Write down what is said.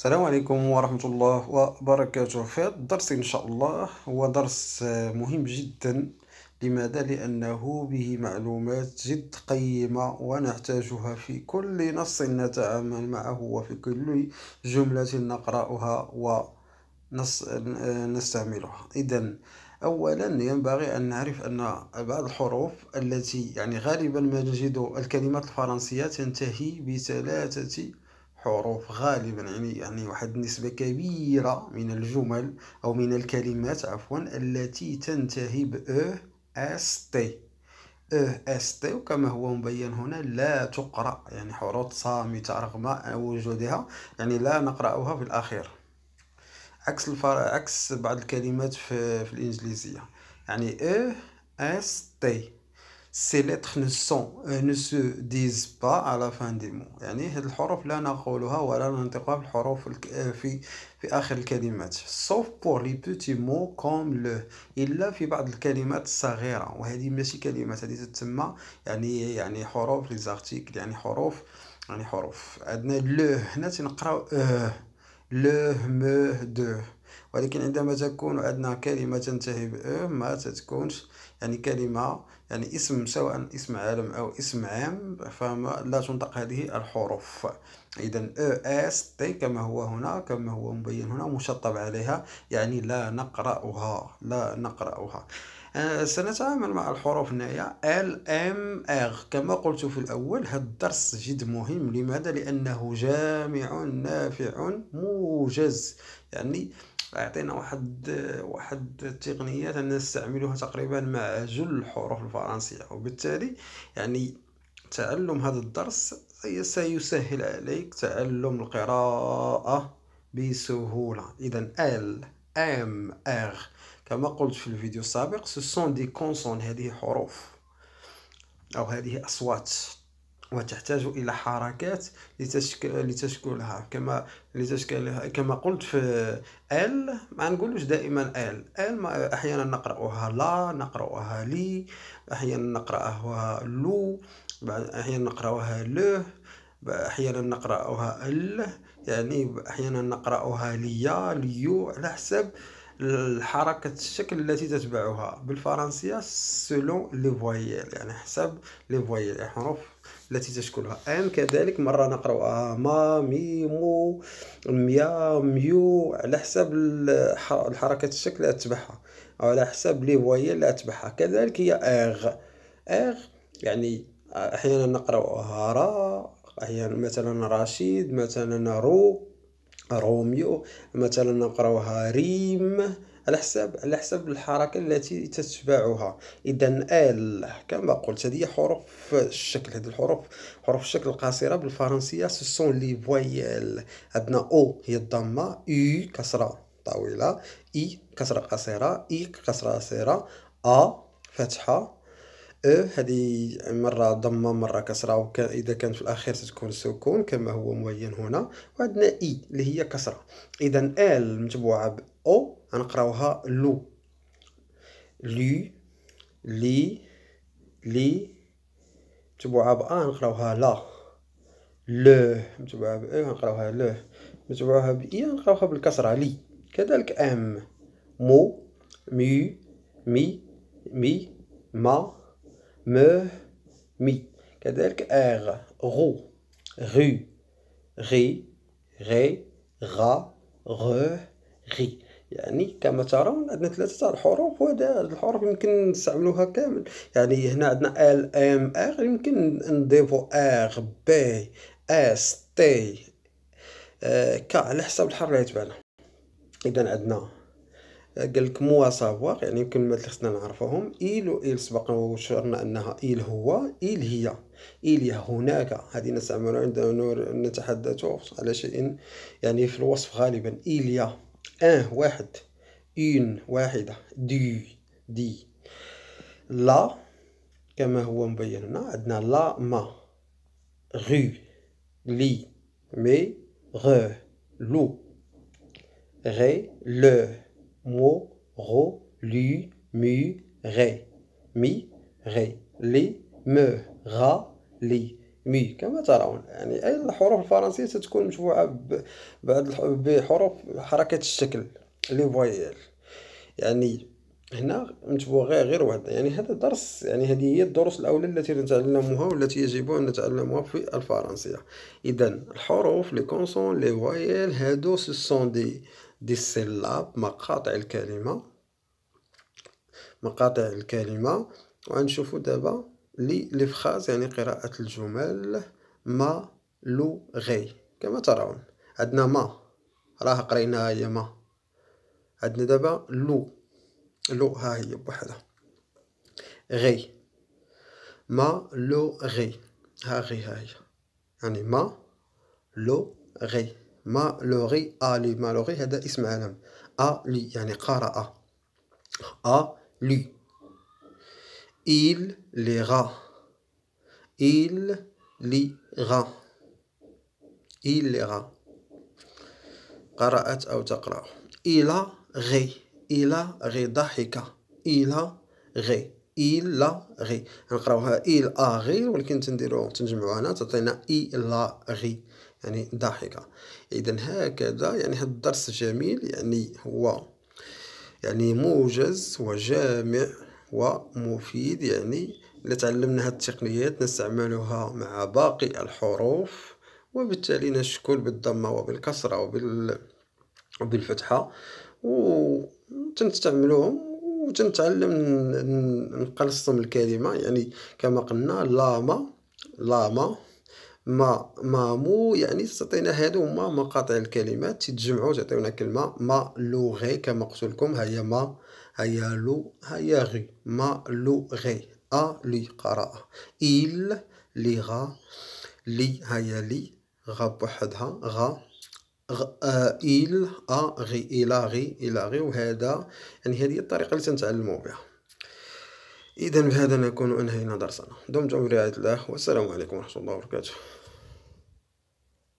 السلام عليكم ورحمة الله وبركاته في الدرس إن شاء الله هو درس مهم جدا لماذا؟ لأنه به معلومات جد قيمة ونحتاجها في كل نص نتعامل معه وفي كل جملة نقرأها ونستعملها إذا أولا ينبغي أن نعرف أن بعض الحروف التي يعني غالبا ما نجد الكلمات الفرنسية تنتهي بثلاثة حروف غالبا يعني يعني واحد النسبة كبيرة من الجمل أو من الكلمات عفوا التي تنتهي ب اس تي اس تي وكما هو مبين هنا لا تقرأ يعني حروف صامتة رغم وجودها يعني لا نقرأها في الأخير عكس الفر... عكس بعض الكلمات في, في الإنجليزية يعني اس تي ces lettres ne sont euh, ne se disent pas à la fin des mots يعني هذه الحروف لا نقولها ولا ننطقها في الحروف آه، في في اخر الكلمات sauf pour les petits mots comme le الا في بعض الكلمات الصغيره وهذه ماشي كلمات هذه تسمى يعني يعني حروف لي زارتيكل يعني حروف يعني حروف عندنا لو هنا تنقراو اه لو مو دو ولكن عندما تكون عندنا كلمة تنتهي ب ما تتكونش يعني كلمة يعني اسم سواء اسم عالم أو اسم عام فما لا تنطق هذه الحروف إذا أو اس تي كما هو هنا كما هو مبين هنا مشطب عليها يعني لا نقرأها لا نقرأها سنتعامل مع الحروف هنايا ال ام اغ كما قلت في الاول هذا الدرس جد مهم لماذا لانه جامع نافع موجز يعني فيعطينا واحد واحد التقنيات ان نستعملها تقريبا مع جل الحروف الفرنسية وبالتالي يعني تعلم هذا الدرس سيسهل عليك تعلم القراءة بسهولة إذا ال ام ار كما قلت في الفيديو السابق سو دي كونسون هذه حروف أو هذه أصوات وتحتاج الى حركات لتشكلها كما لتشكلها كما قلت في ال ما نقولوش دائما ال ال ما احيانا نقراها لا نقراها لي احيانا نقراها لو احيانا نقراها لو احيانا نقراها ال يعني احيانا نقراها ليا ليو على حسب الحركة الشكل التي تتبعها بالفرنسية سلو لي فويل يعني حسب لي يعني فويل حروف التي تشكلها ان كذلك مره نقراها ما مي مو ميا ميو على حسب الحركه الشكل اللي اتبعها او على حسب لي فوي اللي اتبعها كذلك هي اغ اغ يعني احيانا نقراها را احيانا مثلا رشيد مثلا رو روميو مثلا نقراها ريم على حساب على حساب الحركه التي تتبعها اذا ال كما قلت هذه حروف الشكل هذه الحروف حروف الشكل القصيره بالفرنسيه سون لي فويال عندنا او هي الضمه اي كسره طويله اي e، كسره قصيره اي e، كسره قصيره ا فتحه e، هذه مرة ضمة مرة كسرة إذا كانت في الأخير تكون سكون كما هو مبين هنا وعندنا إي اللي هي كسرة إذا آل متبوعة بأو غنقراوها لو لي لي لي متبوعة بأ غنقراوها لا لو متبوعة ا غنقراوها لو متبوعة اي غنقراوها بالكسرة لي كذلك أم مو مي مي مي ما مو مي كذلك أغ غو غو غي غي غا غو غي يعني كما ترون عندنا ثلاثة تاع الحروف وهذا الحروف يمكن نستعملوها كامل يعني هنا عندنا ال ام اغ يمكن نضيفو اغ بي اس تي كا ك على حسب الحر اللي تبعنا اذا عندنا آه، قال لك موا سافوار يعني يمكن ما خصنا نعرفوهم ايل وايل سبق وشرنا انها ايل هو ايل هي ايل هناك هذه نستعملها عندما نتحدث على شيء يعني في الوصف غالبا ايليا un, un une, une, du, di. La, une, هو مبين هنا, la, ma, rue, li, me, re, lo, re, le, mo, ro, lu, mu, re, mi, re, li, me, ra, li. مي كما ترون يعني اي الحروف الفرنسية مشبوعه متبوعة بحروف حركة الشكل لي فويل يعني هنا متبوع غير غير واحد يعني هذا درس يعني هذه هي الدروس الأولى التي نتعلمها والتي يجب أن نتعلمها في الفرنسية إذا الحروف لي كونسون لي فويل هادو سون دي دي سيلاب مقاطع الكلمة مقاطع الكلمة وغنشوفوا دابا لي فراز يعني قراءة الجمل ما لو غي كما ترون عندنا ما راه قريناها هي ما عندنا دابا لو لو ها هي بوحدها غي ما لو غي ها غي ها هي يعني ما لو غي ما لو غي الي ما لوغي هذا اسم علم الي يعني قرأ الي Il lira Il lira Il lira قرأت أو تقرأ. Il a ri. Il a ri غي Il a ri. Il la ri. نقراوها il a ri ولكن تنديرو تنجمعوها هنا تعطينا il la ri. يعني ضحكه إذا هكذا يعني هذا الدرس جميل يعني هو يعني موجز وجامع ومفيد يعني إلا تعلمنا هاد التقنيات نستعملها مع باقي الحروف وبالتالي نشكل بالضمة وبالكسرة وبال وبالفتحة وتنستعملوهم وتنتعلم نقلصم الكلمة يعني كما قلنا لاما لاما ما ما مو يعني تعطينا هادو هما مقاطع الكلمات تتجمعوا تعطيونا كلمة ما لوغي كما قلت لكم هي ما هيا هي لو هيا هي غي ما لوغي ا لي قراءة ايل لي غا لي هيا هي لي غا بوحدها غا ايل أ غي إلى غي إلى غي وهذا يعني هذه الطريقة اللي تنتعلموا بها إذا بهذا نكون أنهينا درسنا دمتم برعاية الله والسلام عليكم ورحمة الله وبركاته